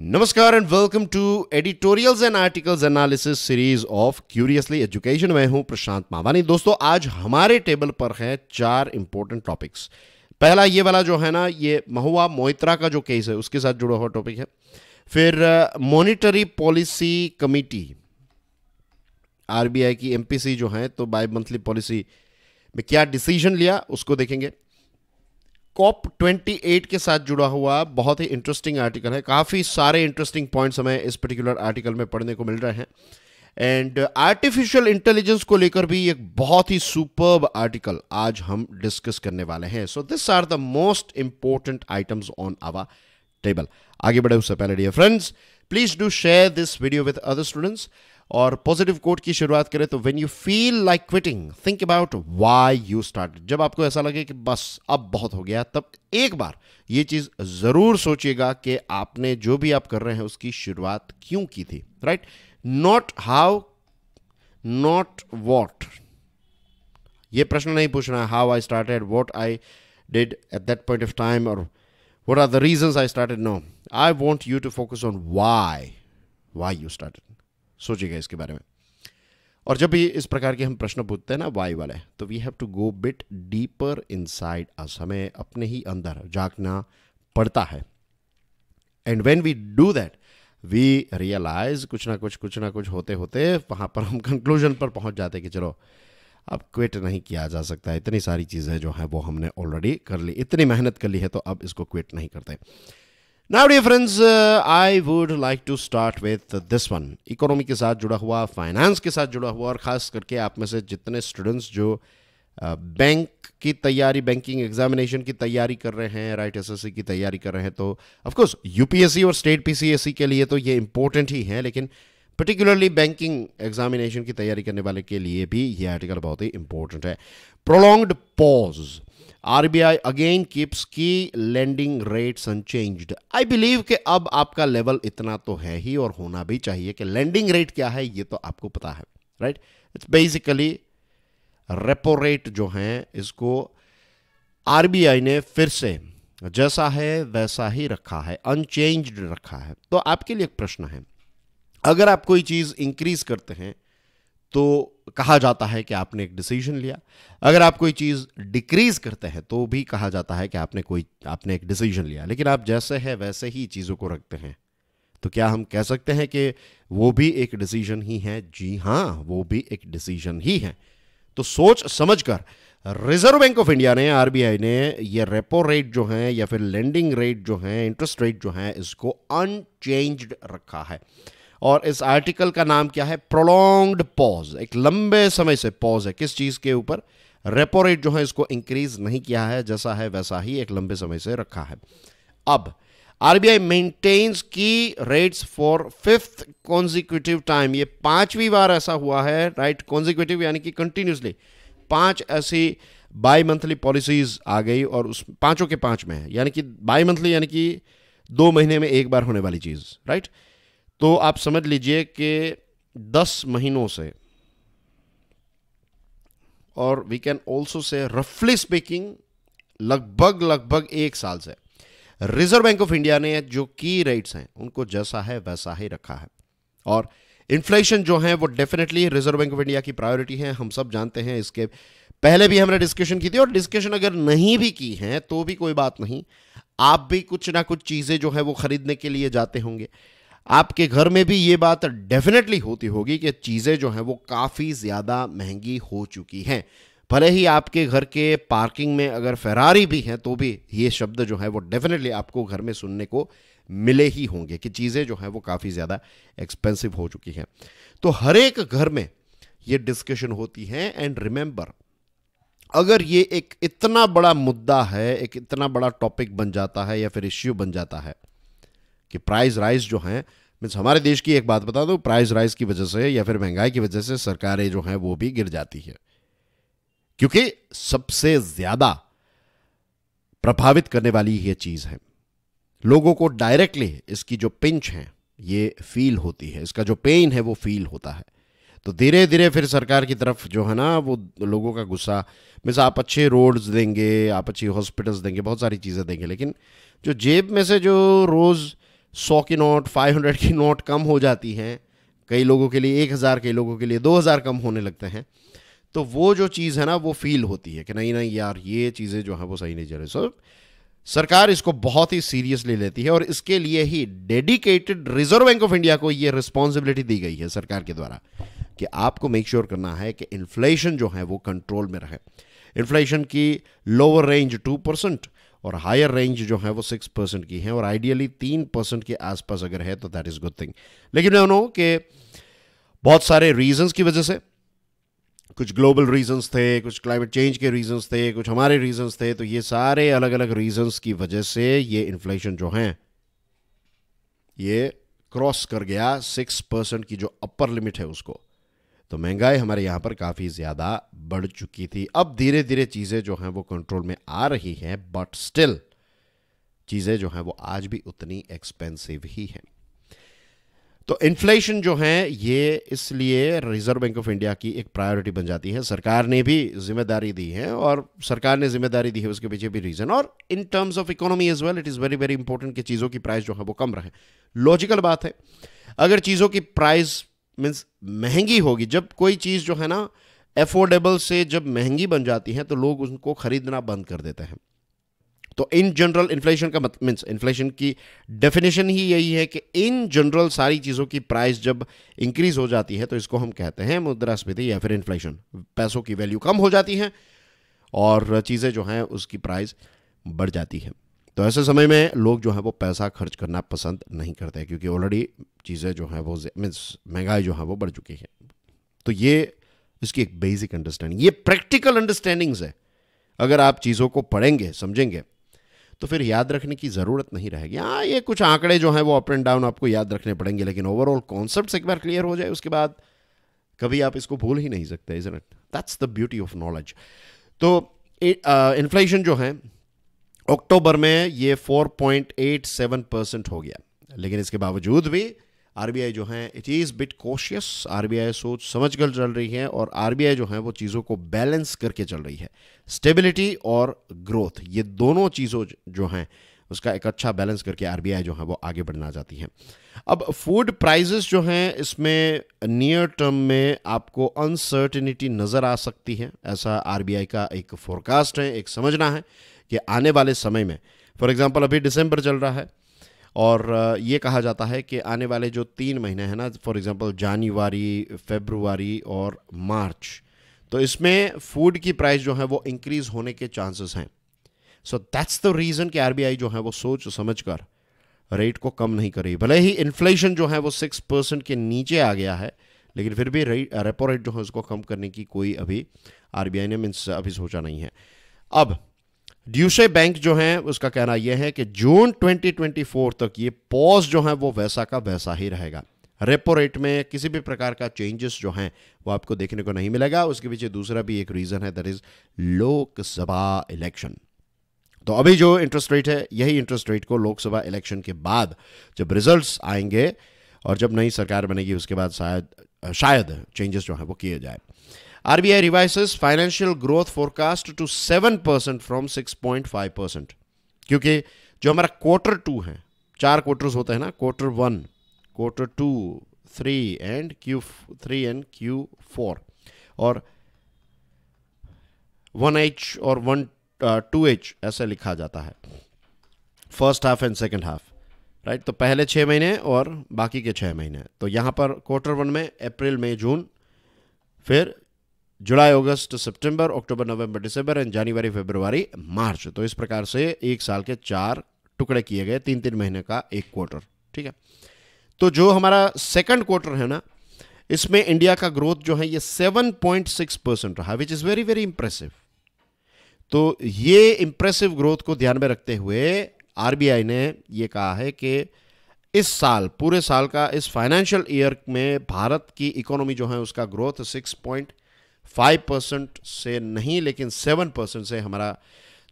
नमस्कार and welcome to editorials and articles analysis series of curiously education मैं हूं प्रशांत मावानी दोस्तों आज हमारे टेबल पर है चार इंपॉर्टेंट टॉपिक्स पहला ये वाला जो है ना ये महुआ मोइत्रा का जो केस है उसके साथ जुड़ा हुआ टॉपिक है फिर मॉनिटरी पॉलिसी कमिटी आरबीआई की एमपीसी जो है तो बाय मंथली पॉलिसी में क्या डिसीजन लिया उसको देखेंगे कॉप 28 के साथ जुड़ा हुआ बहुत ही इंटरेस्टिंग आर्टिकल है काफ़ी सारे इंटरेस्टिंग पॉइंट्स हमें इस पर्टिकुलर आर्टिकल में पढ़ने को मिल रहे हैं एंड आर्टिफिशियल इंटेलिजेंस को लेकर भी एक बहुत ही सुपर्ब आर्टिकल आज हम डिस्कस करने वाले हैं so this are the most important items on our table आगे बढ़े उससे पहले dear friends please do share this video with other students और पॉजिटिव कोट की शुरुआत करें तो when you feel like quitting think about why you start जब आपको ऐसा लगे कि बस अब बहुत हो गया तब एक बार ये चीज़ ज़रूर सोचिएगा कि आपने जो भी आप कर रहे हैं उसकी शुरुआत क्यों की थी right not how not what ये प्रश्न नहीं पूछना है how I started what I did at that point of time और what are the reason I started? No I want you to focus on why why you start सोचिएगा इसके बारे में और जब भी इस प्रकार के हम प्रश्न पूछते हैं ना वाई वाले तो we have to go bit deeper inside us हमें अपने ही अंदर जागना पड़ता है and when we do that we realise कुछ ना कुछ कुछ ना कुछ होते होते वहां पर हम कंक्लूजन पर पहुंच जाते कि चलो अब क्विट नहीं किया जा सकता इतनी सारी चीज़ें जो हैं वो हमने ऑलरेडी कर ली इतनी मेहनत कर ली है तो अब इसको क्विट नहीं करते now dear friends I would like to start with this one economy के साथ जुड़ा हुआ फाइनेंस के साथ जुड़ा हुआ और ख़ास करके आप में से जितने स्टूडेंट्स जो बैंक uh, की तैयारी बैंकिंग एग्जामिनेशन की तैयारी कर रहे हैं राइट एस की तैयारी कर रहे हैं तो ऑफकोर्स यूपीएससी और स्टेट पीसीएससी के लिए तो ये इंपॉर्टेंट ही है लेकिन पर्टिकुलरली बैंकिंग एग्जामिनेशन की तैयारी करने वाले के लिए भी ये आर्टिकल बहुत ही इंपॉर्टेंट है prolonged pause RBI again keeps key lending rates unchanged I believe कि अब आपका लेवल इतना तो है ही और होना भी चाहिए कि लैंडिंग रेट क्या है ये तो आपको पता है right it's basically repo rate जो है इसको आरबीआई ने फिर से जैसा है वैसा ही रखा है अनचेंज्ड रखा है तो आपके लिए एक प्रश्न है अगर आप कोई चीज़ इंक्रीज करते हैं तो कहा जाता है कि आपने एक डिसीजन लिया अगर आप कोई चीज़ डिक्रीज़ करते हैं तो भी कहा जाता है कि आपने कोई आपने एक डिसीजन लिया लेकिन आप जैसे है वैसे ही चीज़ों को रखते हैं तो क्या हम कह सकते हैं कि वो भी एक डिसीजन ही है जी हां वो भी एक डिसीजन ही है तो सोच समझ कर रिजर्व बैंक ऑफ इंडिया ने आरबीआई ने ये रेपो रेट जो है या फिर लेंडिंग रेट जो है इंटरेस्ट रेट जो है इसको अनचेंज्ड रखा है और इस आर्टिकल का नाम क्या है प्रोलोंग्ड पॉज एक लंबे समय से पॉज है किस चीज़ के ऊपर रेपो रेट जो है इसको इंक्रीज नहीं किया है जैसा है वैसा ही एक लंबे समय से रखा है अब RBI maintains key rates for fifth consecutive time ये पांचवी बार ऐसा हुआ है राइट कॉन्जिक्यूटिव यानी कि कंटिन्यूसली पांच ऐसी बाई मंथली पॉलिसीज आ गई और उस पांचों के पांच में है यानी कि बाई मंथली यानी कि दो महीने में एक बार होने वाली चीज़ राइट right? तो आप समझ लीजिए कि दस महीनों से और वी कैन ऑल्सो से रफली स्पीकिंग लगभग लगभग एक साल से रिजर्व बैंक ऑफ इंडिया ने जो की रेट्स हैं उनको जैसा है वैसा ही रखा है और इन्फ्लेशन जो है वो definitely Reserve Bank of India की प्रायोरिटी है हम सब जानते हैं इसके पहले भी हमने डिस्कशन की थी और डिस्कशन अगर नहीं भी की है तो भी कोई बात नहीं आप भी कुछ ना कुछ चीज़ें जो है वो खरीदने के लिए जाते होंगे आपके घर में भी ये बात डेफिनेटली होती होगी कि चीज़ें जो हैं वो काफ़ी ज़्यादा महंगी हो चुकी हैं भले ही आपके घर के पार्किंग में अगर फरारी भी हैं तो भी ये शब्द जो है वो डेफिनेटली आपको घर में सुनने को मिले ही होंगे कि चीज़ें जो हैं वो काफ़ी ज़्यादा एक्सपेंसिव हो चुकी हैं तो हर एक घर में ये डिस्कशन होती है एंड रिमेंबर अगर ये एक इतना बड़ा मुद्दा है एक इतना बड़ा टॉपिक बन जाता है या फिर इश्यू बन जाता है कि प्राइस राइज जो हैं मीन्स हमारे देश की एक बात बता दो प्राइस राइज की वजह से या फिर महंगाई की वजह से सरकारें जो हैं वो भी गिर जाती है क्योंकि सबसे ज्यादा प्रभावित करने वाली ये चीज है लोगों को डायरेक्टली इसकी जो पिंच है ये फील होती है इसका जो पेन है वो फील होता है तो धीरे धीरे फिर सरकार की तरफ जो है ना वो लोगों का गुस्सा मिस आप अच्छे रोड्स देंगे आप अच्छी हॉस्पिटल्स देंगे बहुत सारी चीज़ें देंगे लेकिन जो जेब में से जो रोज़ सौ की नोट फाइव हंड्रेड की नोट कम हो जाती हैं कई लोगों के लिए एक हज़ार कई लोगों के लिए दो हज़ार कम होने लगते हैं तो वो जो चीज़ है ना वो फील होती है कि नहीं नहीं यार ये चीज़ें जो हैं वो सही नहीं चल रही सो सरकार इसको बहुत ही सीरियसली लेती है और इसके लिए ही dedicated Reserve Bank of India को ये रिस्पॉन्सिबिलिटी दी गई है सरकार के द्वारा कि आपको मेक श्योर sure करना है कि इन्फ्लेशन जो है वो कंट्रोल में रहे इन्फ्लेशन की लोअर रेंज टू परसेंट और हायर रेंज जो है वो सिक्स परसेंट की है और आइडियली तीन परसेंट के आसपास अगर है तो दैट इज़ गुड थिंग लेकिन मैं उन्होंने कि बहुत सारे रीजंस की वजह से कुछ ग्लोबल रीजंस थे कुछ क्लाइमेट चेंज के रीजंस थे कुछ हमारे रीजंस थे तो ये सारे अलग अलग रीजंस की वजह से ये इन्फ्लेशन जो है ये क्रॉस कर गया सिक्स परसेंट की जो अपर लिमिट है उसको तो महंगाई हमारे यहाँ पर काफ़ी ज़्यादा बढ़ चुकी थी अब धीरे धीरे चीज़ें जो हैं वो कंट्रोल में आ रही हैं बट स्टिल चीज़ें जो हैं वो आज भी उतनी एक्सपेंसिव ही हैं तो इन्फ्लेशन जो है ये इसलिए रिजर्व बैंक ऑफ इंडिया की एक प्रायोरिटी बन जाती है सरकार ने भी जिम्मेदारी दी है और सरकार ने जिम्मेदारी दी है उसके पीछे भी रीज़न और in terms of economy as well it is very very important कि चीज़ों की प्राइस जो है वो कम रहे लॉजिकल बात है अगर चीज़ों की प्राइस मीन्स महंगी होगी जब कोई चीज़ जो है ना एफोर्डेबल से जब महंगी बन जाती है तो लोग उनको ख़रीदना बंद कर देते हैं तो इन जनरल इन्फ्लेशन का मतलब मीन्स इन्फ्लेशन की डेफिनेशन ही यही है कि इन जनरल सारी चीज़ों की प्राइस जब इंक्रीज हो जाती है तो इसको हम कहते हैं मुद्रास्फीति या फिर इन्फ्लेशन पैसों की वैल्यू कम हो जाती है और चीज़ें जो हैं उसकी प्राइस बढ़ जाती है तो ऐसे समय में लोग जो है वो पैसा खर्च करना पसंद नहीं करते क्योंकि ऑलरेडी चीज़ें जो हैं वो मीन्स महंगाई जो है वो बढ़ चुकी है तो ये इसकी एक बेसिक अंडरस्टैंडिंग ये प्रैक्टिकल अंडरस्टैंडिंग्स है अगर आप चीज़ों को पढ़ेंगे समझेंगे तो फिर याद रखने की ज़रूरत नहीं रहेगी हाँ ये कुछ आंकड़े जो हैं वो अप एंड डाउन आपको याद रखने पड़ेंगे लेकिन ओवरऑल कॉन्सेप्ट एक बार क्लियर हो जाए उसके बाद कभी आप इसको भूल ही नहीं सकते is that's the beauty of knowledge तो इन्फ्लेशन जो है अक्टूबर में ये 4.87 परसेंट हो गया लेकिन इसके बावजूद भी आरबीआई जो है it is bit cautious RBI सोच समझ कर चल रही है और आरबीआई जो है वो चीज़ों को बैलेंस करके चल रही है स्टेबिलिटी और ग्रोथ ये दोनों चीज़ों जो हैं उसका एक अच्छा बैलेंस करके आरबीआई जो है वो आगे बढ़ना चाहती है अब फूड प्राइजेस जो हैं इसमें नियर टर्म में आपको अनसर्टिनिटी नज़र आ सकती है ऐसा आरबीआई का एक फोरकास्ट है एक समझना है कि आने वाले समय में फॉर एग्ज़ाम्पल अभी दिसंबर चल रहा है और ये कहा जाता है कि आने वाले जो तीन महीने हैं ना फॉर एग्ज़ाम्पल जानवरी फेबरवरी और मार्च तो इसमें फूड की प्राइस जो है वो इंक्रीज़ होने के चांसेस हैं सो दैट्स द रीज़न कि आरबीआई जो है वो सोच समझ कर रेट को कम नहीं करेगी भले ही इन्फ्लेशन जो है वो सिक्स परसेंट के नीचे आ गया है लेकिन फिर भी रेपो रेट जो है उसको कम करने की कोई अभी आरबीआई ने मीन्स अभी सोचा नहीं है अब ड्यूशे बैंक जो है उसका कहना यह है कि जून 2024 तक ये पॉज जो है वो वैसा का वैसा ही रहेगा रेपो रेट में किसी भी प्रकार का चेंजेस जो हैं वो आपको देखने को नहीं मिलेगा उसके पीछे दूसरा भी एक रीज़न है दैट इज़ लोकसभा इलेक्शन तो अभी जो इंटरेस्ट रेट है यही इंटरेस्ट रेट को लोकसभा इलेक्शन के बाद जब रिजल्ट्स आएंगे और जब नई सरकार बनेगी उसके बाद शायद शायद चेंजेस जो है वो किए जाए RBI revises financial growth forecast to 7% from 6.5% क्योंकि जो हमारा क्वार्टर टू है चार क्वार्टर्स होते हैं ना quarter one quarter two three and Q three and Q four और वन एच और वन टू एच ऐसे लिखा जाता है first half and second half right तो पहले छः महीने और बाकी के छः महीने तो यहाँ पर क्वार्टर वन में अप्रैल मई जून फिर जुलाई अगस्त सितंबर अक्टूबर नवंबर दिसंबर एंड जनवरी फरवरी मार्च तो इस प्रकार से एक साल के चार टुकड़े किए गए तीन तीन महीने का एक क्वार्टर ठीक है तो जो हमारा सेकंड क्वार्टर है ना इसमें इंडिया का ग्रोथ जो है ये 7.6 परसेंट रहा which is very very impressive तो ये इंप्रेसिव ग्रोथ को ध्यान में रखते हुए आर ने ये कहा है कि इस साल पूरे साल का इस फाइनेंशियल ईयर में भारत की इकोनॉमी जो है उसका growth six point five percent से नहीं लेकिन सेवन परसेंट से हमारा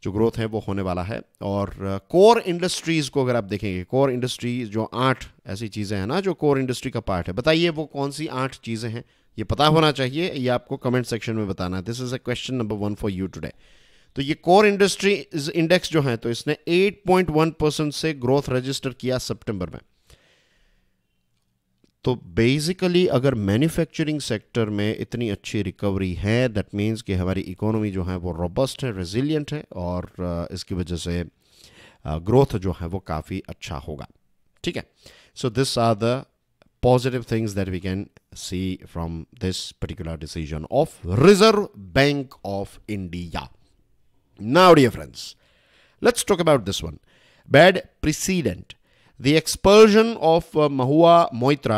जो ग्रोथ है वो होने वाला है और कोर uh, इंडस्ट्रीज़ को अगर आप देखेंगे कोर इंडस्ट्री जो आठ ऐसी चीज़ें हैं ना जो कोर इंडस्ट्री का पार्ट है बताइए वो कौन सी आठ चीज़ें हैं ये पता होना चाहिए ये आपको कमेंट सेक्शन में बताना है this is a question number one for you today तो ये कोर इंडस्ट्री इंडेक्स जो है तो इसने 8.1 परसेंट से ग्रोथ रजिस्टर किया सितंबर में तो बेसिकली अगर मैन्युफैक्चरिंग सेक्टर में इतनी अच्छी रिकवरी है दैट मीन्स कि हमारी इकोनॉमी जो है वो रोबस्ट है रेजिलियंट है और इसकी वजह से ग्रोथ जो है वो काफ़ी अच्छा होगा ठीक है so this are the positive things that we can see from this particular decision of Reserve Bank of India now dear friends let's talk about this one bad precedent the expulsion of Mahua Moitra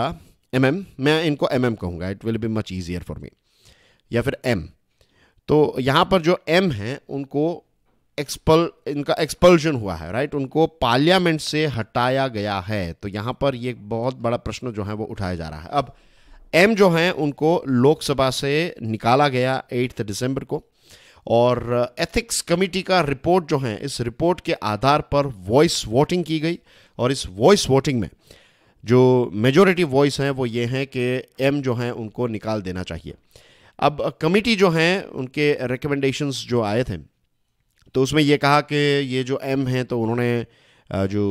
M M मैं इनको M M कहूँगा it will be much easier for me या फिर M तो यहाँ पर जो M है उनको एक्सपल इनका एक्सपल्जन हुआ है राइट उनको पार्लियामेंट से हटाया गया है तो यहाँ पर ये बहुत बड़ा प्रश्न जो है वो उठाया जा रहा है अब एम जो हैं उनको लोकसभा से निकाला गया एट्थ दिसंबर को और एथिक्स uh, कमिटी का रिपोर्ट जो है इस रिपोर्ट के आधार पर वॉइस वोटिंग की गई और इस वॉइस वोटिंग में जो मेजोरिटी वॉइस हैं वो ये हैं कि एम जो हैं उनको निकाल देना चाहिए अब कमेटी जो हैं उनके रिकमेंडेशंस जो आए थे तो उसमें ये कहा कि ये जो एम हैं तो उन्होंने जो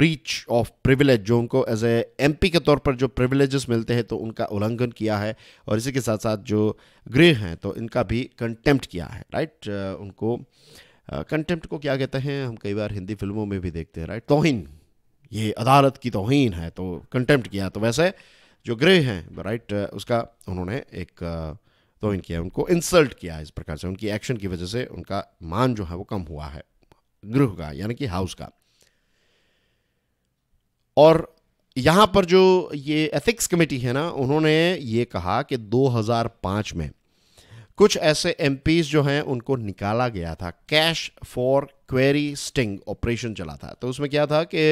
ब्रीच ऑफ प्रिविलेज जो उनको एज ए एम के तौर पर जो प्रिविलेजेस मिलते हैं तो उनका उल्लंघन किया है और इसी के साथ साथ जो गृह हैं तो इनका भी कंटेम्प्ट किया है राइट उनको कंटेम्प्ट को क्या कहते हैं हम कई बार हिंदी फिल्मों में भी देखते हैं राइट तोहिन ये अदालत की तोहिन है तो कंटेम्प्ट किया तो वैसे जो ग्रह हैं राइट उसका उन्होंने एक तोहिन किया उनको इंसल्ट किया इस प्रकार से उनकी एक्शन की वजह से उनका मान जो है वो कम हुआ है गृह का यानी कि हाउस का और यहाँ पर जो ये एथिक्स कमेटी है ना उन्होंने ये कहा कि 2005 में कुछ ऐसे एम जो हैं उनको निकाला गया था cash for query sting operation चला था तो उसमें क्या था कि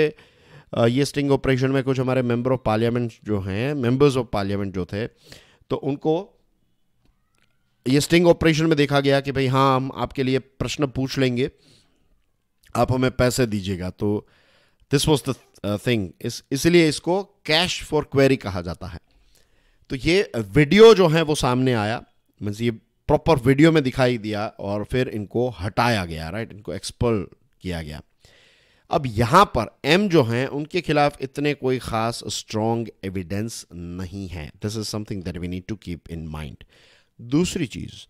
ये स्टिंग ऑपरेशन में कुछ हमारे मेंबर ऑफ पार्लियामेंट जो हैं मेंबर्स ऑफ पार्लियामेंट जो थे तो उनको ये स्टिंग ऑपरेशन में देखा गया कि भाई हाँ हम आपके लिए प्रश्न पूछ लेंगे आप हमें पैसे दीजिएगा तो दिस वॉज द थिंग इसलिए इसको कैश फॉर क्वेरी कहा जाता है तो ये वीडियो जो है वो सामने आया मीन्स ये प्रॉपर वीडियो में दिखाई दिया और फिर इनको हटाया गया राइट इनको एक्सपल किया गया अब यहां पर एम जो हैं उनके खिलाफ इतने कोई ख़ास स्ट्रॉन्ग एविडेंस नहीं है this is something that we need to keep in mind दूसरी चीज़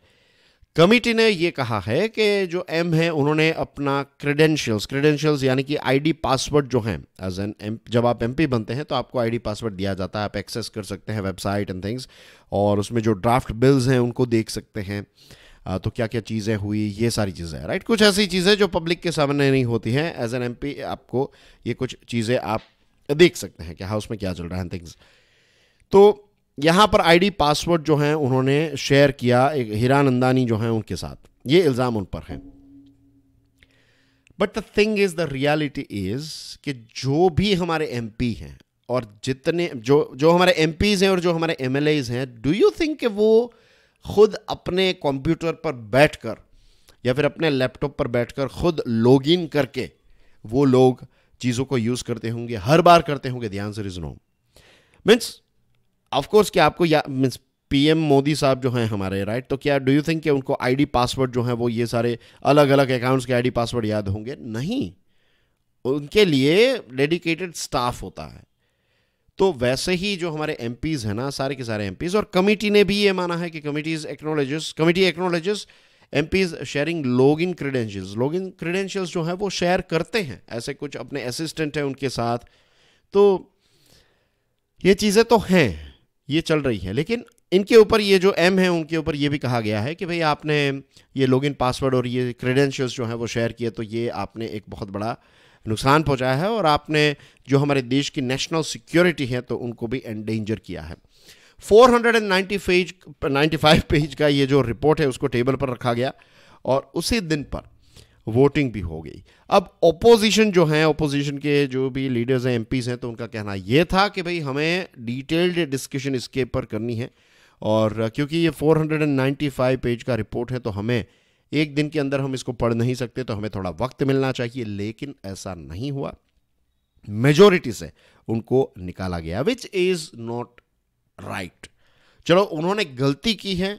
कमिटी ने यह कहा है कि जो एम है उन्होंने अपना क्रेडेंशियल्स क्रेडेंशियल्स यानी कि आईडी पासवर्ड जो है एज एन एम जब आप एमपी बनते हैं तो आपको आईडी पासवर्ड दिया जाता है आप एक्सेस कर सकते हैं वेबसाइट एंड थिंग्स और उसमें जो ड्राफ्ट बिल्स हैं उनको देख सकते हैं तो क्या क्या चीज़ें हुई ये सारी चीज़ें राइट कुछ ऐसी चीज़ें जो पब्लिक के सामने नहीं होती हैं एज एन एम आपको ये कुछ चीज़ें आप देख सकते हैं कि हाउस में क्या चल रहा है थिंग्स तो यहाँ पर आईडी पासवर्ड जो हैं उन्होंने शेयर किया एक हीरानंदानी जो हैं उनके साथ ये इल्ज़ाम उन पर है but the thing is the reality is कि जो भी हमारे एम हैं और जितने जो जो हमारे एम हैं और जो हमारे एम हैं डू यू थिंक कि वो खुद अपने कंप्यूटर पर बैठकर या फिर अपने लैपटॉप पर बैठकर खुद लॉग इन करके वो लोग चीज़ों को यूज़ करते होंगे हर बार करते होंगे ध्यान से रिजनो मीन्स ऑफकोर्स क्या आपको या मीन्स पीएम मोदी साहब जो हैं हमारे राइट तो क्या डू यू थिंक कि उनको आईडी पासवर्ड जो है वो ये सारे अलग अलग अकाउंट्स के आईडी पासवर्ड याद होंगे नहीं उनके लिए डेडिकेटेड स्टाफ होता है तो वैसे ही जो हमारे एम हैं ना सारे के सारे एम और कमेटी ने भी ये माना है कि committees acknowledges committee acknowledges M sharing log in credentials log in credentials जो है वो शेयर करते हैं ऐसे कुछ अपने असिस्टेंट हैं उनके साथ तो ये चीज़ें तो हैं ये चल रही है लेकिन इनके ऊपर ये जो एम है उनके ऊपर ये भी कहा गया है कि भाई आपने ये लॉगिन पासवर्ड और ये क्रेडेंशियल्स जो हैं वो शेयर किए तो ये आपने एक बहुत बड़ा नुकसान पहुंचाया है और आपने जो हमारे देश की नेशनल सिक्योरिटी है तो उनको भी एंडेंजर किया है 490 पेज 95 पेज का ये जो रिपोर्ट है उसको टेबल पर रखा गया और उसी दिन पर वोटिंग भी हो गई अब ओपोजिशन जो है ओपोजिशन के जो भी लीडर्स हैं एमपीज हैं तो उनका कहना यह था कि भाई हमें डिटेल्ड डिस्कशन इसके पर करनी है और क्योंकि ये 495 पेज का रिपोर्ट है तो हमें एक दिन के अंदर हम इसको पढ़ नहीं सकते तो हमें थोड़ा वक्त मिलना चाहिए लेकिन ऐसा नहीं हुआ मेजोरिटी से उनको निकाला गया विच इज़ नॉट राइट चलो उन्होंने गलती की है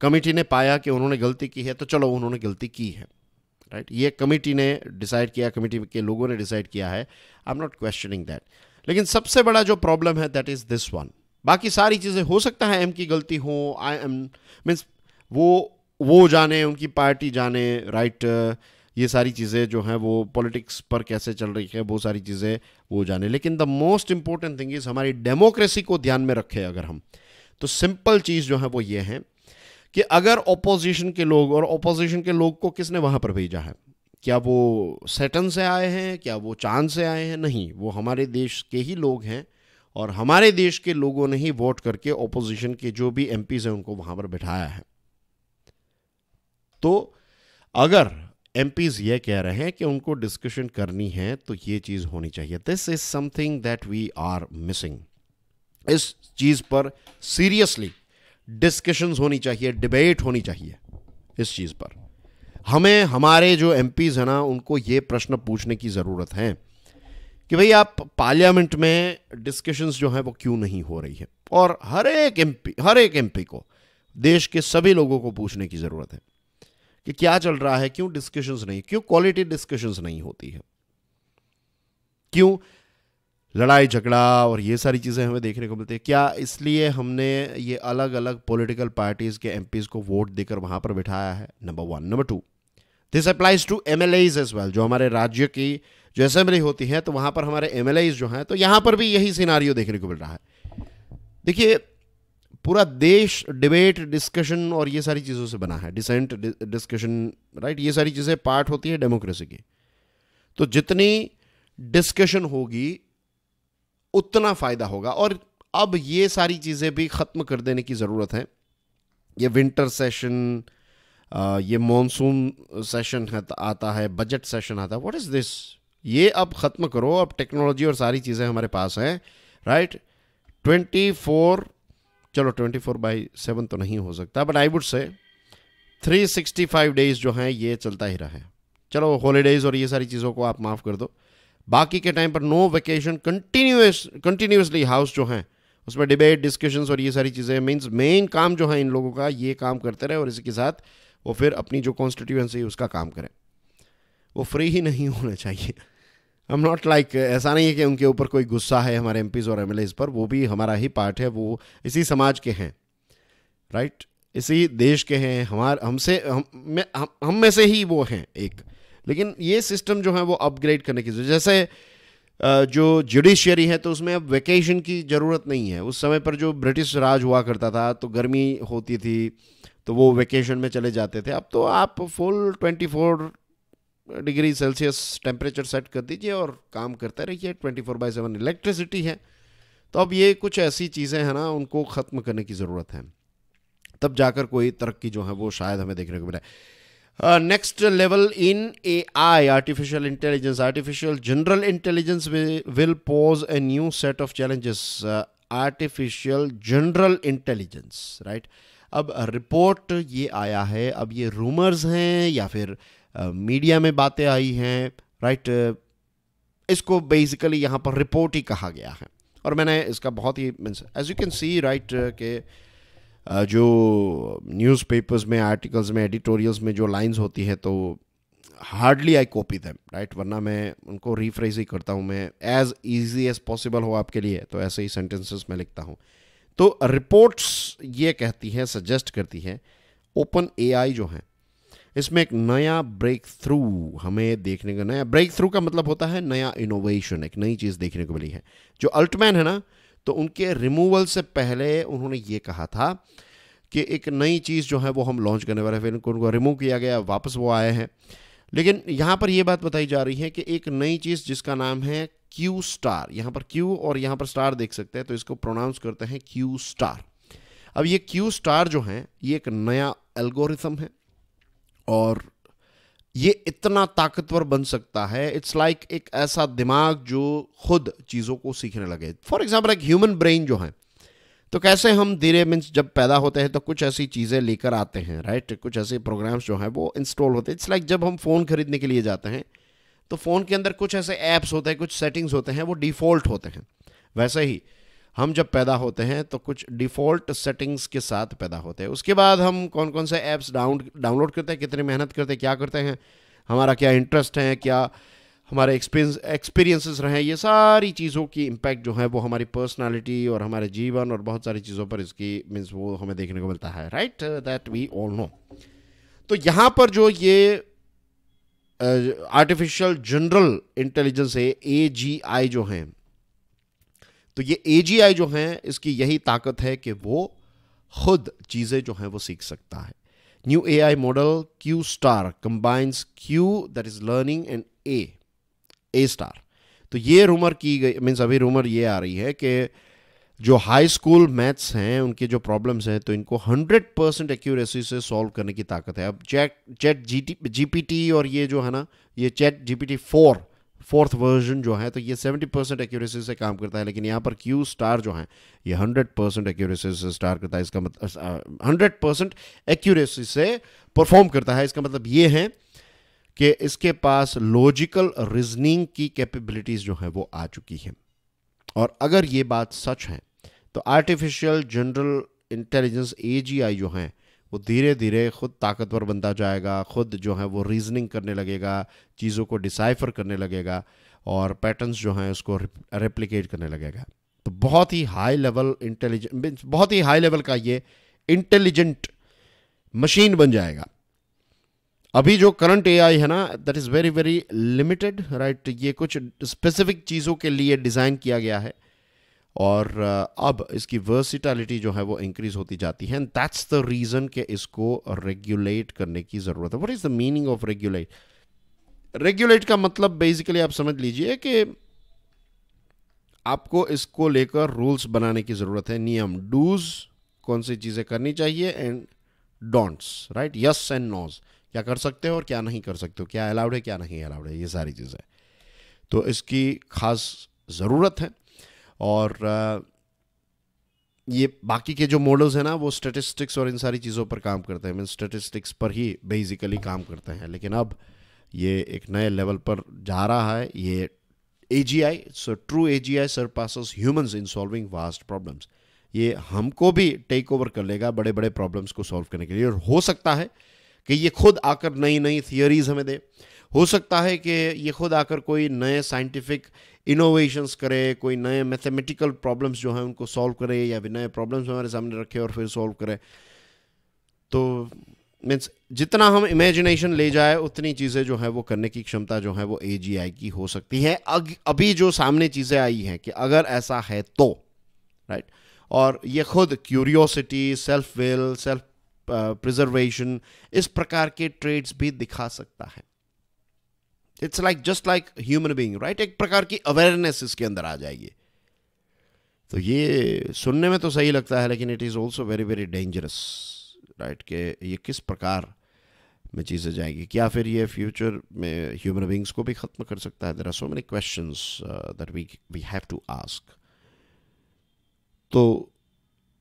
कमेटी ने पाया कि उन्होंने गलती की है तो चलो उन्होंने गलती की है राइट ये कमेटी ने डिसाइड किया कमेटी के लोगों ने डिसाइड किया है I am not questioning that लेकिन सबसे बड़ा जो प्रॉब्लम है दैट इज़ दिस वन बाकी सारी चीज़ें हो सकता है एम की गलती हो आई एम मीन्स वो वो जाने उनकी पार्टी जाने राइट ये सारी चीज़ें जो हैं वो पॉलिटिक्स पर कैसे चल रही है वो सारी चीज़ें वो जाने लेकिन the most important thing is हमारी डेमोक्रेसी को ध्यान में रखें अगर हम तो सिंपल चीज़ जो है वो ये है कि अगर ओपोजिशन के लोग और ओपोजिशन के लोग को किसने वहां पर भेजा है क्या वो सेटन से आए हैं क्या वो चांद से आए हैं नहीं वो हमारे देश के ही लोग हैं और हमारे देश के लोगों ने ही वोट करके ओपोजिशन के जो भी एम हैं उनको वहां पर बिठाया है तो अगर एम ये कह रहे हैं कि उनको डिस्कशन करनी है तो ये चीज़ होनी चाहिए this is something that we are missing इस चीज़ पर सीरियसली डिस्कशंस होनी चाहिए डिबेट होनी चाहिए इस चीज़ पर हमें हमारे जो एम हैं ना उनको ये प्रश्न पूछने की ज़रूरत है कि भाई आप पार्लियामेंट में डिस्कशंस जो हैं वो क्यों नहीं हो रही है और हर एक एम हर एक एम को देश के सभी लोगों को पूछने की ज़रूरत है कि क्या चल रहा है क्यों डिस्कशंस नहीं क्यों क्वालिटी डिस्कशंस नहीं होती है क्यों लड़ाई झगड़ा और ये सारी चीज़ें हमें देखने को मिलती है क्या इसलिए हमने ये अलग अलग पॉलिटिकल पार्टीज़ के एम को वोट देकर वहाँ पर बिठाया है number one number two this applies to M L as well जो हमारे राज्य की जो असेंबली होती है तो वहाँ पर हमारे एम जो हैं तो यहाँ पर भी यही सिनारियो देखने को मिल रहा है देखिए पूरा देश डिबेट डिस्कशन और ये सारी चीज़ों से बना है डिसेंट डिस्कशन राइट ये सारी चीज़ें पार्ट होती है डेमोक्रेसी की तो जितनी डिस्कशन होगी उतना फ़ायदा होगा और अब ये सारी चीज़ें भी ख़त्म कर देने की ज़रूरत है ये विंटर सेशन ये मॉनसून सेशन आता है बजट सेशन आता है व्हाट इज़ दिस ये अब ख़त्म करो अब टेक्नोलॉजी और सारी चीज़ें हमारे पास हैं राइट ट्वेंटी फोर चलो ट्वेंटी फोर बाई सेवन तो नहीं हो सकता but I would say three sixty five days जो हैं ये चलता ही रहा है चलो हॉलीडेज़ और ये सारी चीज़ों को आप माफ़ कर दो बाकी के टाइम पर no vacation continuous continuously hours जो हैं उसमें डिबेट डिस्कशंस और ये सारी चीज़ें मीन्स मेन काम जो है इन लोगों का ये काम करते रहे और इसी के साथ वो फिर अपनी जो कॉन्स्टिट्यूंसी उसका काम करें वो फ्री ही नहीं होना चाहिए हम नॉट लाइक ऐसा नहीं है कि उनके ऊपर कोई गुस्सा है हमारे एम और एम पर वो भी हमारा ही पार्ट है वो इसी समाज के हैं राइट right? इसी देश के हैं हमार हमसे हम हम, हम में से ही वो हैं एक लेकिन ये सिस्टम जो है वो अपग्रेड करने की जैसे जो जुडिशरी है तो उसमें अब वैकेशन की ज़रूरत नहीं है उस समय पर जो ब्रिटिश राज हुआ करता था तो गर्मी होती थी तो वो वैकेशन में चले जाते थे अब तो आप full twenty four degree Celsius temperature set कर दीजिए और काम करते रहिए twenty four by seven electricity है तो अब ये कुछ ऐसी चीज़ें हैं ना उनको ख़त्म करने की ज़रूरत है तब जाकर कोई तरक्की जो है वो शायद हमें देखने को मिला है next level in A I artificial intelligence artificial general intelligence will pose a new set of challenges artificial general intelligence right अब रिपोर्ट uh, ये आया है अब ये रूमर्स हैं या फिर मीडिया uh, में बातें आई हैं राइट right? uh, इसको बेसिकली यहाँ पर रिपोर्ट ही कहा गया है और मैंने इसका बहुत ही means as you can see right के जो न्यूज़पेपर्स में आर्टिकल्स में एडिटोरियल्स में जो लाइंस होती है तो hardly I copy them right वरना मैं उनको रिफ्रेज ही करता हूँ मैं एज ईजी एज पॉसिबल हो आपके लिए तो ऐसे ही सेंटेंसेस में लिखता हूँ तो रिपोर्ट्स ये कहती है सजेस्ट करती है ओपन ए जो है इसमें एक नया ब्रेक थ्रू हमें देखने को नया ब्रेक थ्रू का मतलब होता है नया इनोवेशन एक नई चीज़ देखने को मिली है जो अल्टमैन है ना तो उनके रिमूवल से पहले उन्होंने ये कहा था कि एक नई चीज़ जो है वो हम लॉन्च करने वाले फिर उनको रिमूव किया गया वापस वो आए हैं लेकिन यहाँ पर यह बात बताई जा रही है कि एक नई चीज़ जिसका नाम है क्यू स्टार यहाँ पर क्यू और यहाँ पर स्टार देख सकते हैं तो इसको प्रोनाउंस करते हैं क्यू स्टार अब ये क्यू स्टार जो है ये एक नया एल्गोरिथम है और ये इतना ताकतवर बन सकता है इट्स लाइक like एक ऐसा दिमाग जो खुद चीज़ों को सीखने लगे फॉर एग्जाम्पल एक ह्यूमन ब्रेन जो है तो कैसे हम धीरे मीन्स जब पैदा होते हैं तो कुछ ऐसी चीज़ें लेकर आते हैं राइट कुछ ऐसे प्रोग्राम्स जो हैं वो इंस्टॉल होते हैं इट्स लाइक जब हम फ़ोन खरीदने के लिए जाते हैं तो फ़ोन के अंदर कुछ ऐसे ऐप्स होते हैं कुछ सेटिंग्स होते हैं वो डिफ़ॉल्ट होते हैं वैसे ही हम जब पैदा होते हैं तो कुछ डिफ़ॉल्ट सेटिंग्स के साथ पैदा होते हैं उसके बाद हम कौन कौन से ऐप्स डाउन डाउनलोड करते हैं कितनी मेहनत करते हैं क्या करते हैं हमारा क्या इंटरेस्ट है क्या हमारे एक्सपीरियंस एक्सपीरियंसेस रहे ये सारी चीज़ों की इम्पैक्ट जो है वो हमारी पर्सनालिटी और हमारे जीवन और बहुत सारी चीज़ों पर इसकी मीन्स वो हमें देखने को मिलता है right that we all know तो यहाँ पर जो ये आर्टिफिशियल जनरल इंटेलिजेंस है ए जी आई जो हैं तो ये ए जो है इसकी यही ताकत है कि वो खुद चीज़ें जो हैं वो सीख सकता है new A I model Q star combines Q that is learning and A A star तो ये रूमर की गई मीन्स अभी रूमर ये आ रही है कि जो हाई स्कूल मैथ्स हैं उनके जो प्रॉब्लम्स हैं तो इनको 100 परसेंट एक्यूरेसी से सॉल्व करने की ताकत है अब chat chat G T G P T और ये जो है ना ये chat G P T four fourth version जो है तो ये सेवेंटी परसेंट एक्यूरेसी से काम करता है लेकिन यहाँ पर क्यू स्टार जो है ये हंड्रेड परसेंट एक्यूरेसी से स्टार करता है इसका मतलब हंड्रेड परसेंट एक्यूरेसी से परफॉर्म करता है इसका मतलब ये है कि इसके पास लॉजिकल रीजनिंग की कैपेबिलिटीज़ जो है वो आ चुकी है और अगर ये बात सच है तो आर्टिफिशियल जनरल इंटेलिजेंस ए जो है वो धीरे धीरे खुद ताकतवर बनता जाएगा खुद जो है वो रीजनिंग करने लगेगा चीज़ों को डिसाइफर करने लगेगा और पैटर्न्स जो हैं उसको रेप्लिकेट करने लगेगा तो बहुत ही हाई लेवल इंटेलिजेंट बहुत ही हाई लेवल का ये इंटेलिजेंट मशीन बन जाएगा अभी जो करंट एआई है ना that is very very limited right ये कुछ स्पेसिफिक चीज़ों के लिए डिज़ाइन किया गया है और अब इसकी वर्सिटैलिटी जो है वो इंक्रीज होती जाती है एंड दैट्स द रीज़न के इसको रेगुलेट करने की ज़रूरत है what is the meaning of regulate regulate का मतलब बेसिकली आप समझ लीजिए कि आपको इसको लेकर रूल्स बनाने की ज़रूरत है नियम डूज कौन सी चीज़ें करनी चाहिए and don'ts right yes and noes क्या कर सकते हो और क्या नहीं कर सकते हो क्या अलाउड है क्या नहीं अलाउड है ये सारी चीज़ें तो इसकी खास ज़रूरत है और ये बाकी के जो मॉडल्स हैं ना वो स्टेटिस्टिक्स और इन सारी चीज़ों पर काम करते हैं मीन स्टेटिस्टिक्स पर ही बेसिकली काम करते हैं लेकिन अब ये एक नए लेवल पर जा रहा है ये A G I so true A G I surpasses humans in solving vast problems ये हमको भी टेक ओवर कर लेगा बड़े बड़े प्रॉब्लम्स को सॉल्व करने के लिए और हो सकता है कि ये खुद आकर नई नई थियोरीज हमें दे हो सकता है कि ये खुद आकर कोई नए साइंटिफिक इनोवेशंस करे कोई नए मैथमेटिकल प्रॉब्लम्स जो हैं उनको सॉल्व करे या नए प्रॉब्लम्स हमारे सामने रखे और फिर सॉल्व करे तो मीन्स जितना हम इमेजिनेशन ले जाए उतनी चीज़ें जो है वो करने की क्षमता जो है वो ए की हो सकती है अग, अभी जो सामने चीज़ें आई हैं कि अगर ऐसा है तो राइट और ये खुद curiosity self will self preservation इस प्रकार के ट्रेड्स भी दिखा सकता है it's like just like human being right एक प्रकार की अवेयरनेस इसके अंदर आ जाएगी तो ये सुनने में तो सही लगता है लेकिन it is also very very dangerous right के ये किस प्रकार में चीज़ें जाएंगी क्या फिर ये फ्यूचर में ह्यूमन बींग्स को भी ख़त्म कर सकता है there are so many question that we we have to ask तो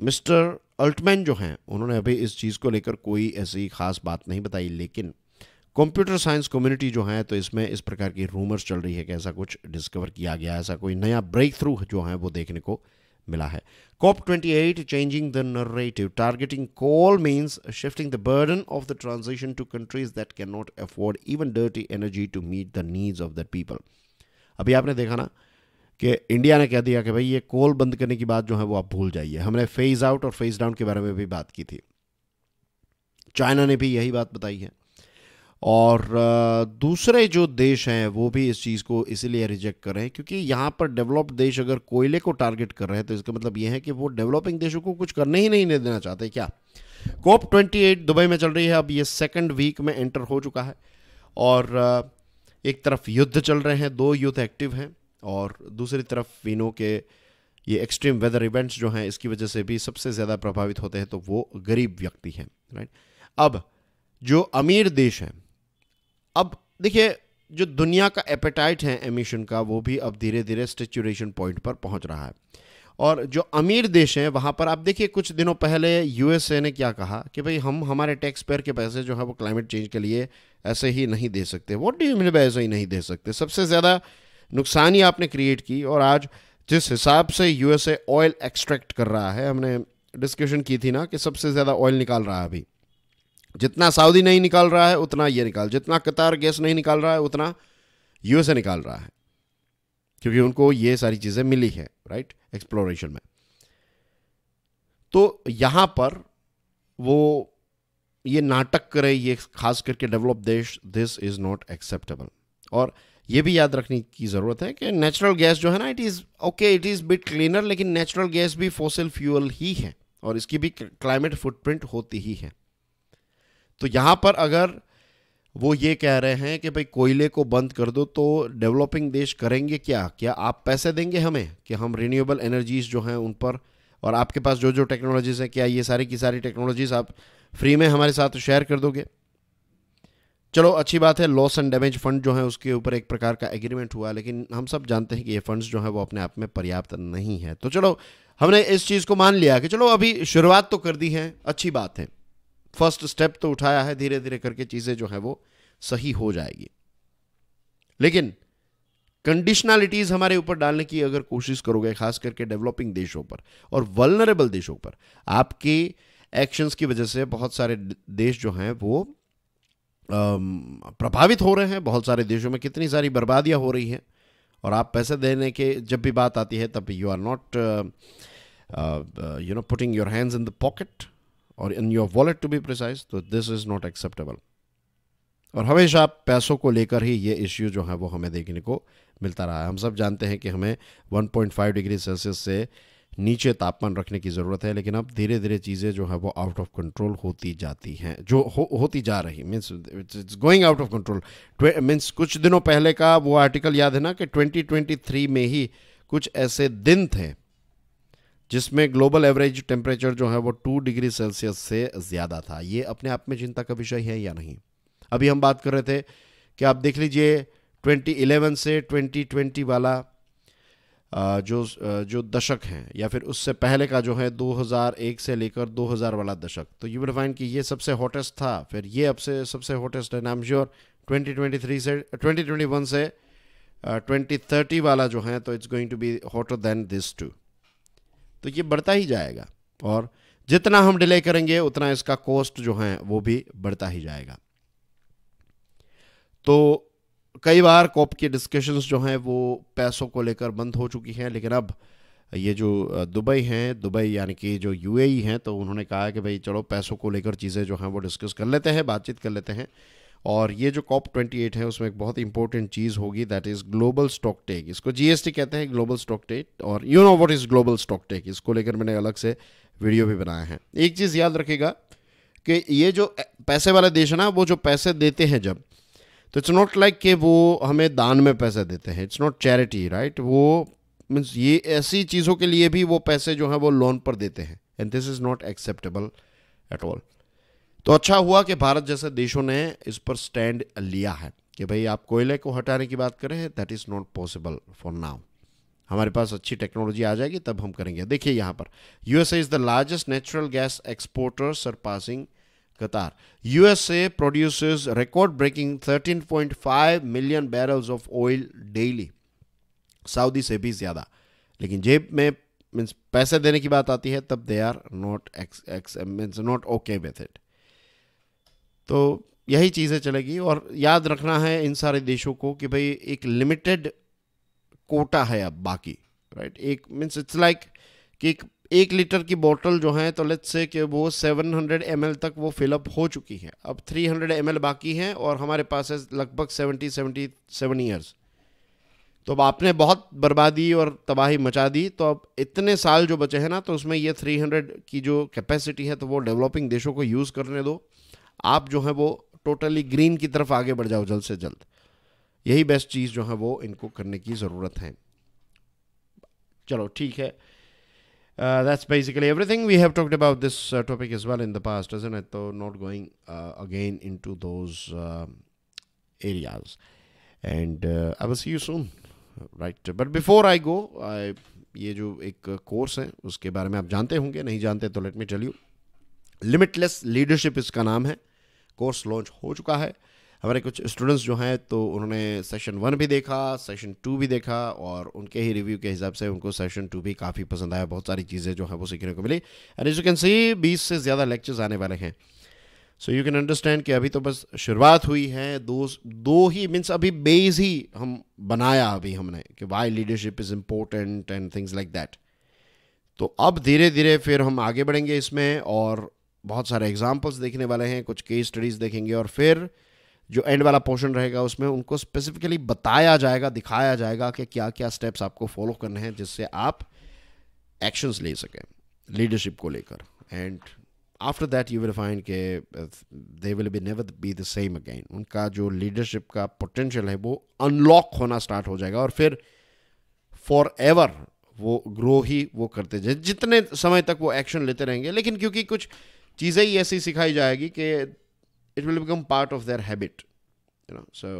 मिस्टर अल्टमैन जो हैं उन्होंने अभी इस चीज़ को लेकर कोई ऐसी ख़ास बात नहीं बताई लेकिन कंप्यूटर साइंस कम्युनिटी जो है तो इसमें इस प्रकार की रूमर्स चल रही है कि ऐसा कुछ डिस्कवर किया गया ऐसा कोई नया ब्रेक थ्रू जो है वो देखने को मिला है COP 28 changing the narrative targeting coal means shifting the burden of the transition to countries that can not afford even dirty energy to meet the needs of the people अभी आपने देखा ना कि इंडिया ने कह दिया कि भाई ये कोल बंद करने की बात जो है वो आप भूल जाइए हमने फेज आउट और फेज डाउन के बारे में भी बात की थी चाइना ने भी यही बात बताई है और दूसरे जो देश हैं वो भी इस चीज़ को इसीलिए रिजेक्ट कर रहे हैं क्योंकि यहाँ पर डेवलप्ड देश अगर कोयले को टारगेट कर रहे हैं तो इसका मतलब ये है कि वो डेवलपिंग देशों को कुछ करने ही नहीं देना चाहते क्या कोप 28 दुबई में चल रही है अब ये सेकंड वीक में एंटर हो चुका है और एक तरफ युद्ध चल रहे हैं दो युद्ध एक्टिव हैं और दूसरी तरफ वीनो के ये एक्सट्रीम वेदर इवेंट्स जो हैं इसकी वजह से भी सबसे ज़्यादा प्रभावित होते हैं तो वो गरीब व्यक्ति हैं राइट अब जो अमीर देश हैं अब देखिए जो दुनिया का एपेटाइट है एमिशन का वो भी अब धीरे धीरे स्टेचुरेशन पॉइंट पर पहुंच रहा है और जो अमीर देश हैं वहाँ पर आप देखिए कुछ दिनों पहले यूएसए ने क्या कहा कि भाई हम हमारे टैक्स पेयर के पैसे जो है वो क्लाइमेट चेंज के लिए ऐसे ही नहीं दे सकते वॉट डू यू मीन ऐसे ही नहीं दे सकते सबसे ज़्यादा नुकसान ही आपने क्रिएट की और आज जिस हिसाब से यूएसए ऑयल एक्सट्रैक्ट कर रहा है हमने डिस्कशन की थी ना कि सबसे ज़्यादा ऑयल निकाल रहा है अभी जितना सऊदी नहीं निकाल रहा है उतना ये निकाल जितना कतार गैस नहीं निकाल रहा है उतना यूएसए निकाल रहा है क्योंकि उनको ये सारी चीज़ें मिली है राइट एक्सप्लोरेशन में तो यहां पर वो ये नाटक करे ये खास करके डेवलप देश दिस इज़ नॉट एक्सेप्टेबल और ये भी याद रखने की ज़रूरत है कि नेचुरल गैस जो है ना it is okay it is bit cleaner लेकिन नेचुरल गैस भी फोसिल फ्यूअल ही है और इसकी भी क्लाइमेट फुटप्रिंट होती ही है तो यहाँ पर अगर वो ये कह रहे हैं कि भाई कोयले को बंद कर दो तो डेवलपिंग देश करेंगे क्या क्या आप पैसे देंगे हमें कि हम रिन्यूएबल एनर्जीज जो हैं उन पर और आपके पास जो जो टेक्नोलॉजीज़ हैं क्या ये सारी की सारी टेक्नोलॉजीज़ आप फ्री में हमारे साथ शेयर कर दोगे चलो अच्छी बात है लॉस एंड डैमेज फंड जो है उसके ऊपर एक प्रकार का एग्रीमेंट हुआ लेकिन हम सब जानते हैं कि ये फंड्स जो है वो अपने आप में पर्याप्त नहीं है तो चलो हमने इस चीज़ को मान लिया कि चलो अभी शुरुआत तो कर दी है अच्छी बात है फर्स्ट स्टेप तो उठाया है धीरे धीरे करके चीज़ें जो है वो सही हो जाएगी लेकिन कंडीशनलिटीज़ हमारे ऊपर डालने की अगर कोशिश करोगे खास करके डेवलपिंग देशों पर और वलनरेबल देशों पर आपके एक्शंस की वजह से बहुत सारे देश जो हैं वो प्रभावित हो रहे हैं बहुत सारे देशों में कितनी सारी बर्बादियां हो रही हैं और आप पैसे देने के जब भी बात आती है तब you are not you know putting your hands in the pocket और in your wallet to be precise तो दिस इज़ नॉट एक्सेप्टेबल और हमेशा पैसों को लेकर ही ये इश्यू जो है वो हमें देखने को मिलता रहा है हम सब जानते हैं कि हमें 1.5 डिग्री सेल्सियस से नीचे तापमान रखने की ज़रूरत है लेकिन अब धीरे धीरे चीज़ें जो है वो आउट ऑफ कंट्रोल होती जाती हैं जो हो, होती जा रही means it's going out of control means कुछ दिनों पहले का वो आर्टिकल याद है ना कि 2023 में ही कुछ ऐसे दिन थे जिसमें ग्लोबल एवरेज टेम्परेचर जो है वो टू डिग्री सेल्सियस से ज़्यादा था ये अपने आप में चिंता का विषय है या नहीं अभी हम बात कर रहे थे कि आप देख लीजिए 2011 से 2020 वाला जो जो दशक है या फिर उससे पहले का जो है 2001 से लेकर 2000 वाला दशक तो यू विल फाइंड कि ये सबसे हॉटेस्ट था फिर ये अब से सबसे हॉटेस्ट है नाम श्योर ट्वेंटी से ट्वेंटी से ट्वेंटी वाला जो है तो it's going to be hotter than this too तो ये बढ़ता ही जाएगा और जितना हम डिले करेंगे उतना इसका कॉस्ट जो है वो भी बढ़ता ही जाएगा तो कई बार कॉप की डिस्कशंस जो हैं वो पैसों को लेकर बंद हो चुकी हैं लेकिन अब ये जो दुबई हैं दुबई यानी कि जो यूएई हैं तो उन्होंने कहा कि भाई चलो पैसों को लेकर चीज़ें जो हैं वो डिस्कस कर लेते हैं बातचीत कर लेते हैं और ये जो कॉप 28 है उसमें एक बहुत इंपॉर्टेंट चीज़ होगी that is global stock take इसको जीएसटी कहते हैं ग्लोबल स्टॉक टेक और you know what is global stock take इसको लेकर मैंने अलग से वीडियो भी बनाया है एक चीज़ याद रखेगा कि ये जो पैसे वाले देश है ना वो जो पैसे देते हैं जब तो इट्स नॉट लाइक कि वो हमें दान में पैसे देते हैं इट्स नॉट चैरिटी राइट वो मीन्स ये ऐसी चीज़ों के लिए भी वो पैसे जो हैं वो लोन पर देते हैं and this is not acceptable at all तो अच्छा हुआ कि भारत जैसे देशों ने इस पर स्टैंड लिया है कि भाई आप कोयले को हटाने की बात करें that is not possible for now हमारे पास अच्छी टेक्नोलॉजी आ जाएगी तब हम करेंगे देखिए यहाँ पर USA is the largest natural gas exporter surpassing produce record breaking thirteen point 13.5 million barrels of oil daily Saudi से भी ज़्यादा लेकिन जेब में मीन्स पैसे देने की बात आती है तब they are not means not okay with it तो यही चीज़ें चलेगी और याद रखना है इन सारे देशों को कि भाई एक लिमिटेड कोटा है अब बाकी राइट एक मीन्स इट्स लाइक कि एक एक लीटर की बोतल जो है तो लेट्स से कि वो 700 हंड्रेड तक वो फिलअप हो चुकी है अब 300 हंड्रेड बाकी हैं और हमारे पास है लगभग 70 सेवन ईयर्स तो अब आपने बहुत बर्बादी और तबाही मचा दी तो अब इतने साल जो बचे हैं ना तो उसमें ये 300 की जो कैपेसिटी है तो वो डेवलपिंग देशों को यूज़ करने दो आप जो है वो टोटली ग्रीन की तरफ आगे बढ़ जाओ जल्द से जल्द यही बेस्ट चीज़ जो है वो इनको करने की ज़रूरत है चलो ठीक है that's basically everything we have talked about this topic is well in the past is it तो not going again into those areas and I will see you soon right but before I go ये जो एक course है उसके बारे में आप जानते होंगे नहीं जानते तो let me tell you limitless leadership इसका नाम है कोर्स लॉन्च हो चुका है हमारे कुछ स्टूडेंट्स जो हैं तो उन्होंने सेशन वन भी देखा सेशन टू भी देखा और उनके ही रिव्यू के हिसाब से उनको सेशन टू भी काफ़ी पसंद आया बहुत सारी चीज़ें जो हैं वो सीखने को मिली एंड यू कैन सी बीस से ज़्यादा लेक्चर्स आने वाले हैं सो यू कैन अंडरस्टैंड कि अभी तो बस शुरुआत हुई है दो दो ही मीन्स अभी बेस ही हम बनाया अभी हमने कि why leadership is important and things like that तो अब धीरे धीरे फिर हम आगे बढ़ेंगे इसमें और बहुत सारे एग्जाम्पल्स देखने वाले हैं कुछ केस स्टडीज़ देखेंगे और फिर जो एंड वाला पोर्शन रहेगा उसमें उनको स्पेसिफिकली बताया जाएगा दिखाया जाएगा कि क्या क्या स्टेप्स आपको फॉलो करने हैं जिससे आप एक्शंस ले सकें लीडरशिप को लेकर and after that you will find के they will be never be the same again उनका जो लीडरशिप का पोटेंशियल है वो अनलॉक होना स्टार्ट हो जाएगा और फिर फॉर एवर वो ग्रो ही वो करते जाए जितने समय तक वो एक्शन लेते रहेंगे लेकिन क्योंकि कुछ चीज़ें ही ऐसी सिखाई जाएगी कि it will become part of their habit you know so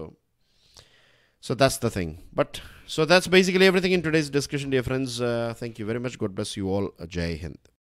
so that's the thing but so that's basically everything in today's discussion dear friends thank you very much god bless you all Jai Hind